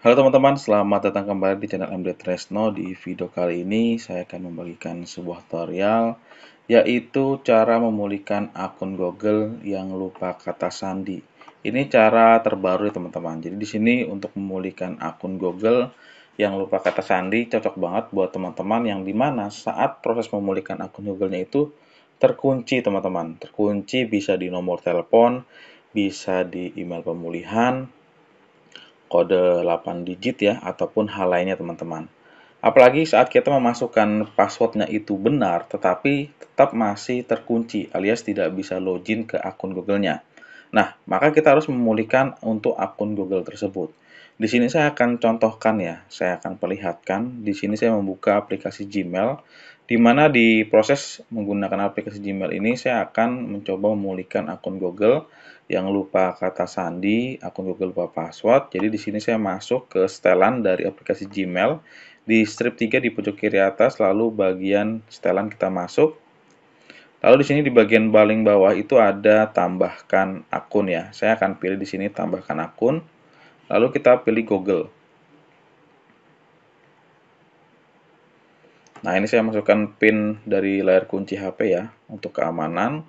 Halo teman-teman, selamat datang kembali di channel MD Tresno. Di video kali ini saya akan membagikan sebuah tutorial yaitu cara memulihkan akun Google yang lupa kata sandi. Ini cara terbaru ya teman-teman. Jadi di sini untuk memulihkan akun Google yang lupa kata sandi cocok banget buat teman-teman yang dimana saat proses memulihkan akun Google-nya itu terkunci teman-teman. Terkunci bisa di nomor telepon, bisa di email pemulihan, kode 8 digit ya ataupun hal lainnya teman-teman. Apalagi saat kita memasukkan passwordnya itu benar tetapi tetap masih terkunci alias tidak bisa login ke akun Google-nya. Nah, maka kita harus memulihkan untuk akun Google tersebut. Di sini saya akan contohkan ya, saya akan perlihatkan. Di sini saya membuka aplikasi Gmail di mana di proses menggunakan aplikasi Gmail ini saya akan mencoba memulihkan akun Google yang lupa kata sandi, akun Google lupa password. Jadi di sini saya masuk ke setelan dari aplikasi Gmail. Di strip 3 di pojok kiri atas lalu bagian setelan kita masuk. Lalu di sini di bagian paling bawah itu ada tambahkan akun ya. Saya akan pilih di sini tambahkan akun. Lalu kita pilih Google. Nah, ini saya masukkan pin dari layar kunci HP ya, untuk keamanan.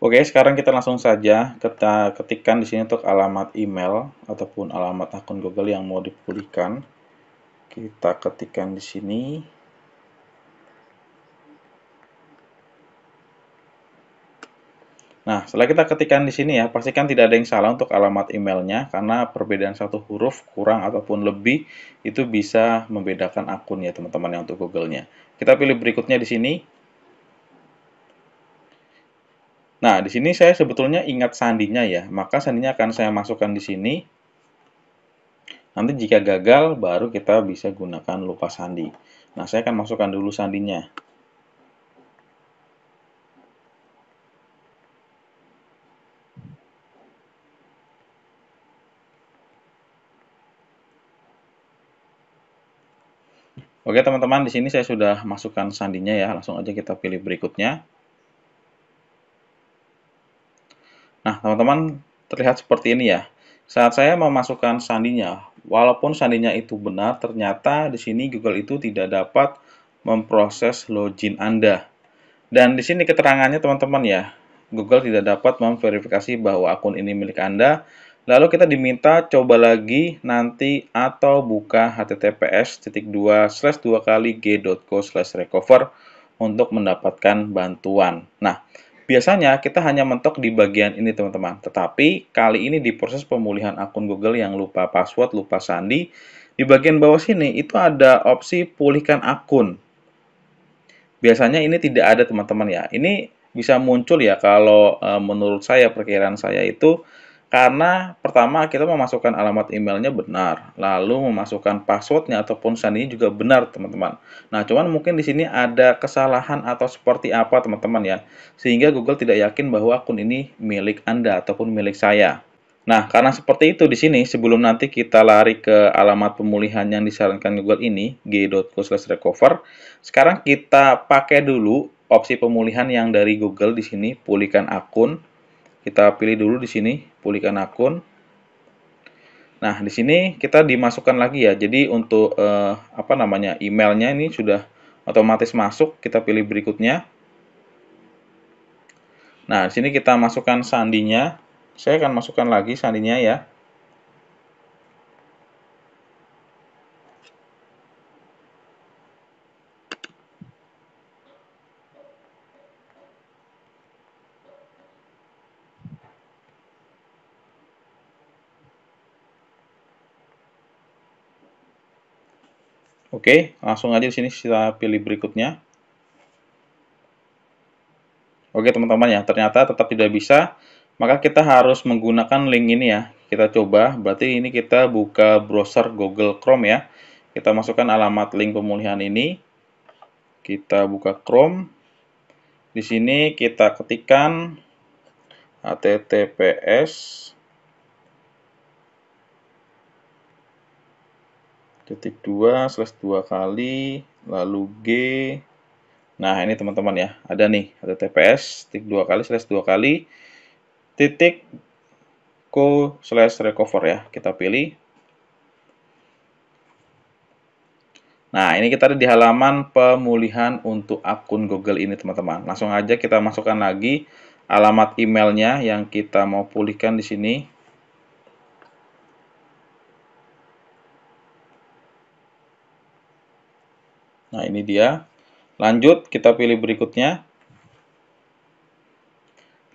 Oke, sekarang kita langsung saja kita ketikkan di sini untuk alamat email ataupun alamat akun Google yang mau dipulihkan. Kita ketikkan di sini Nah, setelah kita ketikkan di sini ya, pastikan tidak ada yang salah untuk alamat emailnya, karena perbedaan satu huruf kurang ataupun lebih itu bisa membedakan akun ya teman-teman yang untuk Google-nya. Kita pilih berikutnya di sini. Nah, di sini saya sebetulnya ingat sandinya ya, maka sandinya akan saya masukkan di sini. Nanti jika gagal, baru kita bisa gunakan lupa sandi. Nah, saya akan masukkan dulu sandinya. Oke teman-teman, di sini saya sudah masukkan sandinya ya. Langsung aja kita pilih berikutnya. Nah, teman-teman terlihat seperti ini ya. Saat saya memasukkan sandinya, walaupun sandinya itu benar, ternyata di sini Google itu tidak dapat memproses login Anda. Dan di sini keterangannya teman-teman ya, Google tidak dapat memverifikasi bahwa akun ini milik Anda Lalu kita diminta coba lagi nanti atau buka https titik dua slash dua kali g.co slash recover untuk mendapatkan bantuan. Nah, Biasanya kita hanya mentok di bagian ini teman-teman, tetapi kali ini di proses pemulihan akun Google yang lupa password, lupa sandi, di bagian bawah sini itu ada opsi pulihkan akun. Biasanya ini tidak ada teman-teman ya, ini bisa muncul ya kalau eh, menurut saya perkiraan saya itu karena pertama kita memasukkan alamat emailnya benar, lalu memasukkan passwordnya ataupun sandi juga benar teman-teman. Nah cuman mungkin di sini ada kesalahan atau seperti apa teman-teman ya, sehingga Google tidak yakin bahwa akun ini milik Anda ataupun milik saya. Nah, karena seperti itu di sini, sebelum nanti kita lari ke alamat pemulihan yang disarankan Google ini, g.co/recover, sekarang kita pakai dulu opsi pemulihan yang dari Google di sini, pulihkan akun. Kita pilih dulu di sini pulihkan akun. Nah, di sini kita dimasukkan lagi ya. Jadi untuk eh, apa namanya? emailnya ini sudah otomatis masuk, kita pilih berikutnya. Nah, di sini kita masukkan sandinya. Saya akan masukkan lagi sandinya ya. Oke, langsung aja di sini kita pilih berikutnya. Oke teman-teman ya, ternyata tetap tidak bisa. Maka kita harus menggunakan link ini ya. Kita coba, berarti ini kita buka browser Google Chrome ya. Kita masukkan alamat link pemulihan ini. Kita buka Chrome. Di sini kita ketikkan https titik dua slash dua kali lalu G nah ini teman-teman ya ada nih ada TPS titik dua kali slash dua kali titik co slash recover ya kita pilih Nah, ini kita ada di halaman pemulihan untuk akun Google ini, teman-teman. Langsung aja kita masukkan lagi alamat emailnya yang kita mau pulihkan di sini. Nah, ini dia. Lanjut, kita pilih berikutnya.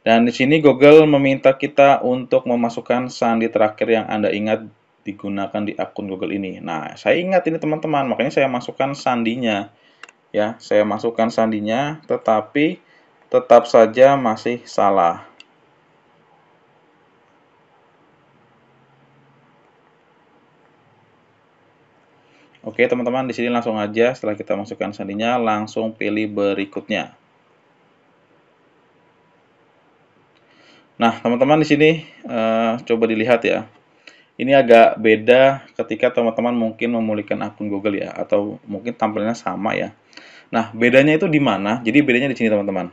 Dan di sini Google meminta kita untuk memasukkan sandi terakhir yang Anda ingat digunakan di akun Google ini. Nah, saya ingat ini teman-teman, makanya saya masukkan sandinya. Ya, saya masukkan sandinya, tetapi tetap saja masih salah. Oke, teman-teman, di sini langsung aja setelah kita masukkan sandinya, langsung pilih berikutnya. Nah, teman-teman di sini uh, coba dilihat ya. Ini agak beda ketika teman-teman mungkin memulihkan akun Google ya, atau mungkin tampilannya sama ya. Nah, bedanya itu di mana? Jadi bedanya di sini teman-teman.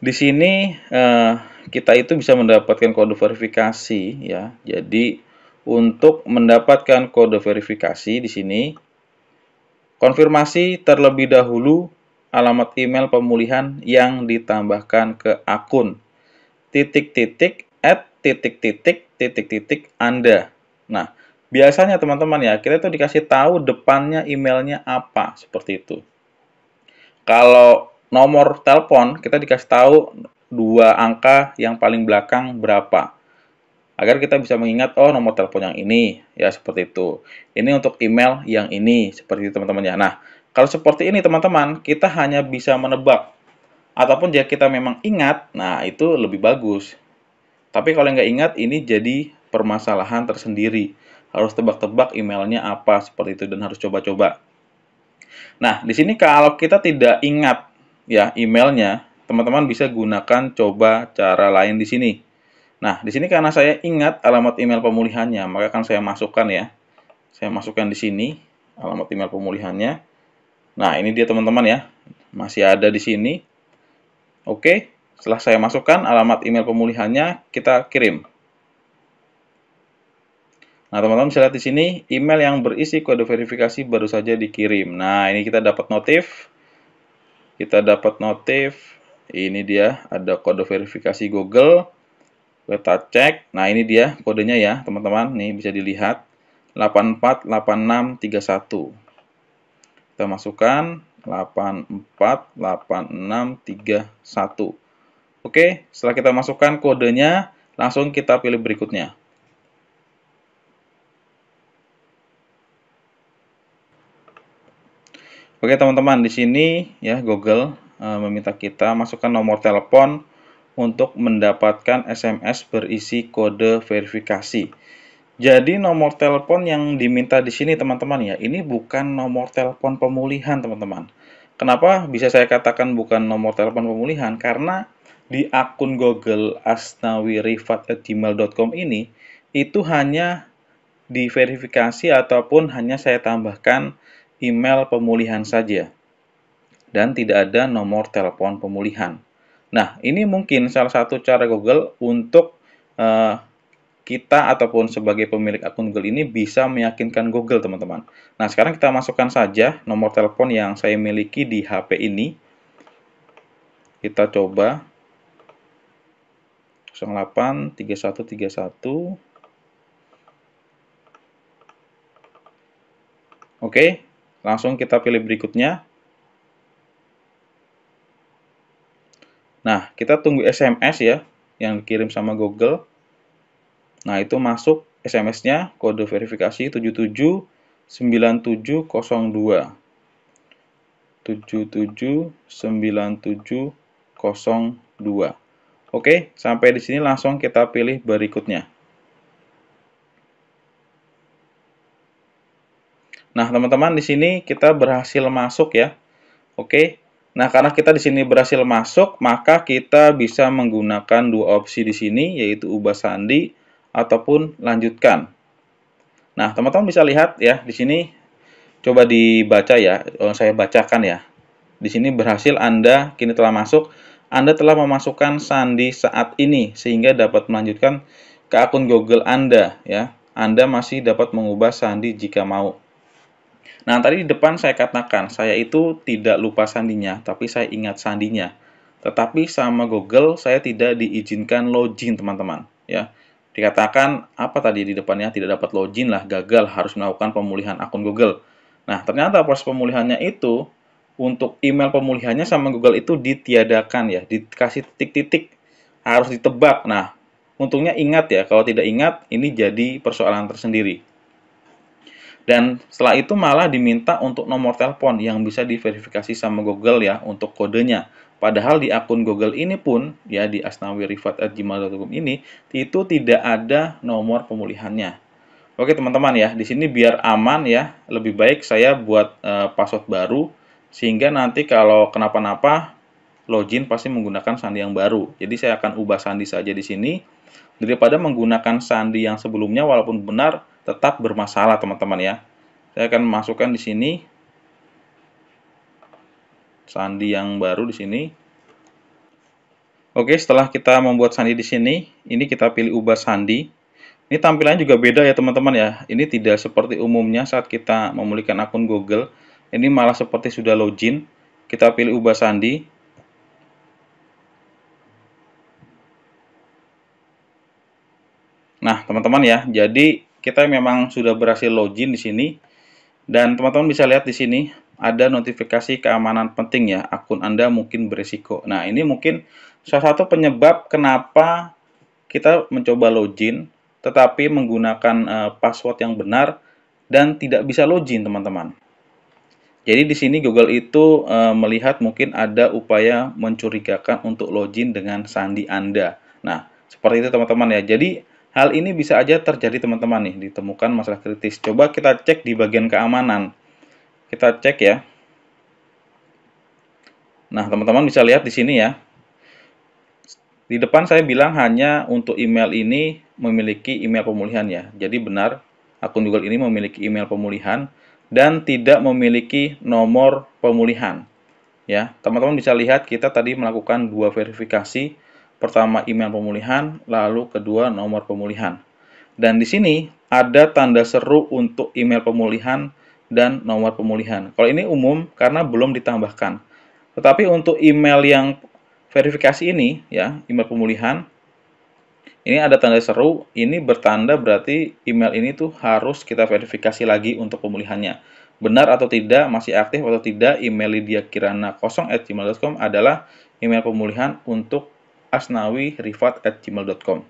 Di sini uh, kita itu bisa mendapatkan kode verifikasi ya. Jadi untuk mendapatkan kode verifikasi di sini, konfirmasi terlebih dahulu alamat email pemulihan yang ditambahkan ke akun titik-titik at titik-titik titik-titik Anda. Nah, biasanya teman-teman ya, kita itu dikasih tahu depannya emailnya apa, seperti itu. Kalau nomor telepon, kita dikasih tahu dua angka yang paling belakang berapa agar kita bisa mengingat oh nomor telepon yang ini ya seperti itu ini untuk email yang ini seperti itu teman-teman ya nah kalau seperti ini teman-teman kita hanya bisa menebak ataupun jika kita memang ingat nah itu lebih bagus tapi kalau nggak ingat ini jadi permasalahan tersendiri harus tebak-tebak emailnya apa seperti itu dan harus coba-coba nah di sini kalau kita tidak ingat ya emailnya teman-teman bisa gunakan coba cara lain di sini Nah, di sini karena saya ingat alamat email pemulihannya, maka akan saya masukkan ya. Saya masukkan di sini alamat email pemulihannya. Nah, ini dia teman-teman ya. Masih ada di sini. Oke, setelah saya masukkan alamat email pemulihannya, kita kirim. Nah, teman-teman bisa lihat di sini email yang berisi kode verifikasi baru saja dikirim. Nah, ini kita dapat notif. Kita dapat notif. Ini dia ada kode verifikasi Google kita cek nah ini dia kodenya ya teman-teman nih bisa dilihat 848631 kita masukkan 848631 Oke, setelah kita masukkan kodenya, langsung kita pilih berikutnya. Oke teman-teman, di sini ya Google eh, meminta kita masukkan nomor telepon untuk mendapatkan SMS berisi kode verifikasi. Jadi nomor telepon yang diminta di sini teman-teman ya, ini bukan nomor telepon pemulihan teman-teman. Kenapa bisa saya katakan bukan nomor telepon pemulihan? Karena di akun Google asnawirifat@gmail.com ini itu hanya diverifikasi ataupun hanya saya tambahkan email pemulihan saja dan tidak ada nomor telepon pemulihan. Nah, ini mungkin salah satu cara Google untuk uh, kita ataupun sebagai pemilik akun Google ini bisa meyakinkan Google, teman-teman. Nah, sekarang kita masukkan saja nomor telepon yang saya miliki di HP ini. Kita coba 08 3131 Oke, langsung kita pilih berikutnya. Nah, kita tunggu SMS ya yang dikirim sama Google. Nah, itu masuk SMS-nya kode verifikasi 779702. 779702. Oke, sampai di sini langsung kita pilih berikutnya. Nah, teman-teman di sini kita berhasil masuk ya. Oke, Nah, karena kita di sini berhasil masuk, maka kita bisa menggunakan dua opsi di sini, yaitu ubah sandi ataupun lanjutkan. Nah, teman-teman bisa lihat ya, di sini coba dibaca ya, oh, saya bacakan ya. Di sini berhasil Anda kini telah masuk, Anda telah memasukkan sandi saat ini, sehingga dapat melanjutkan ke akun Google Anda ya. Anda masih dapat mengubah sandi jika mau. Nah, tadi di depan saya katakan, saya itu tidak lupa sandinya, tapi saya ingat sandinya. Tetapi sama Google, saya tidak diizinkan login, teman-teman. Ya, Dikatakan, apa tadi di depannya, tidak dapat login lah, gagal, harus melakukan pemulihan akun Google. Nah, ternyata proses pemulihannya itu, untuk email pemulihannya sama Google itu ditiadakan ya, dikasih titik-titik, harus ditebak. Nah, untungnya ingat ya, kalau tidak ingat, ini jadi persoalan tersendiri. Dan setelah itu malah diminta untuk nomor telepon yang bisa diverifikasi sama Google ya untuk kodenya. Padahal di akun Google ini pun, ya di asnawirifat.gmail.com ini, itu tidak ada nomor pemulihannya. Oke teman-teman ya, di sini biar aman ya, lebih baik saya buat e, password baru, sehingga nanti kalau kenapa-napa, login pasti menggunakan sandi yang baru. Jadi saya akan ubah sandi saja di sini, daripada menggunakan sandi yang sebelumnya walaupun benar, tetap bermasalah teman-teman ya. Saya akan masukkan di sini sandi yang baru di sini. Oke, setelah kita membuat sandi di sini, ini kita pilih ubah sandi. Ini tampilannya juga beda ya teman-teman ya. Ini tidak seperti umumnya saat kita memulihkan akun Google. Ini malah seperti sudah login. Kita pilih ubah sandi. Nah, teman-teman ya, jadi kita memang sudah berhasil login di sini. Dan teman-teman bisa lihat di sini ada notifikasi keamanan penting ya, akun Anda mungkin berisiko. Nah, ini mungkin salah satu penyebab kenapa kita mencoba login tetapi menggunakan uh, password yang benar dan tidak bisa login, teman-teman. Jadi di sini Google itu e, melihat mungkin ada upaya mencurigakan untuk login dengan sandi Anda. Nah, seperti itu teman-teman ya. Jadi Hal ini bisa aja terjadi teman-teman nih, ditemukan masalah kritis. Coba kita cek di bagian keamanan. Kita cek ya. Nah, teman-teman bisa lihat di sini ya. Di depan saya bilang hanya untuk email ini memiliki email pemulihan ya. Jadi benar, akun Google ini memiliki email pemulihan dan tidak memiliki nomor pemulihan. Ya, teman-teman bisa lihat kita tadi melakukan dua verifikasi Pertama email pemulihan, lalu kedua nomor pemulihan. Dan di sini ada tanda seru untuk email pemulihan dan nomor pemulihan. Kalau ini umum karena belum ditambahkan. Tetapi untuk email yang verifikasi ini ya, email pemulihan ini ada tanda seru, ini bertanda berarti email ini tuh harus kita verifikasi lagi untuk pemulihannya. Benar atau tidak, masih aktif atau tidak, email Lydia Kirana 0 at gmail.com adalah email pemulihan untuk asnawirifat@gmail.com.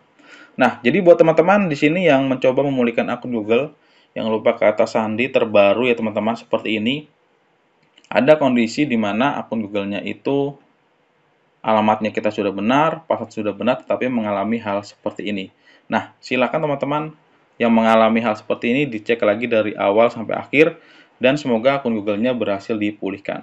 Nah, jadi buat teman-teman di sini yang mencoba memulihkan akun Google yang lupa kata sandi terbaru ya teman-teman seperti ini, ada kondisi di mana akun Google-nya itu alamatnya kita sudah benar, password sudah benar, tetapi mengalami hal seperti ini. Nah, silakan teman-teman yang mengalami hal seperti ini dicek lagi dari awal sampai akhir dan semoga akun Google-nya berhasil dipulihkan.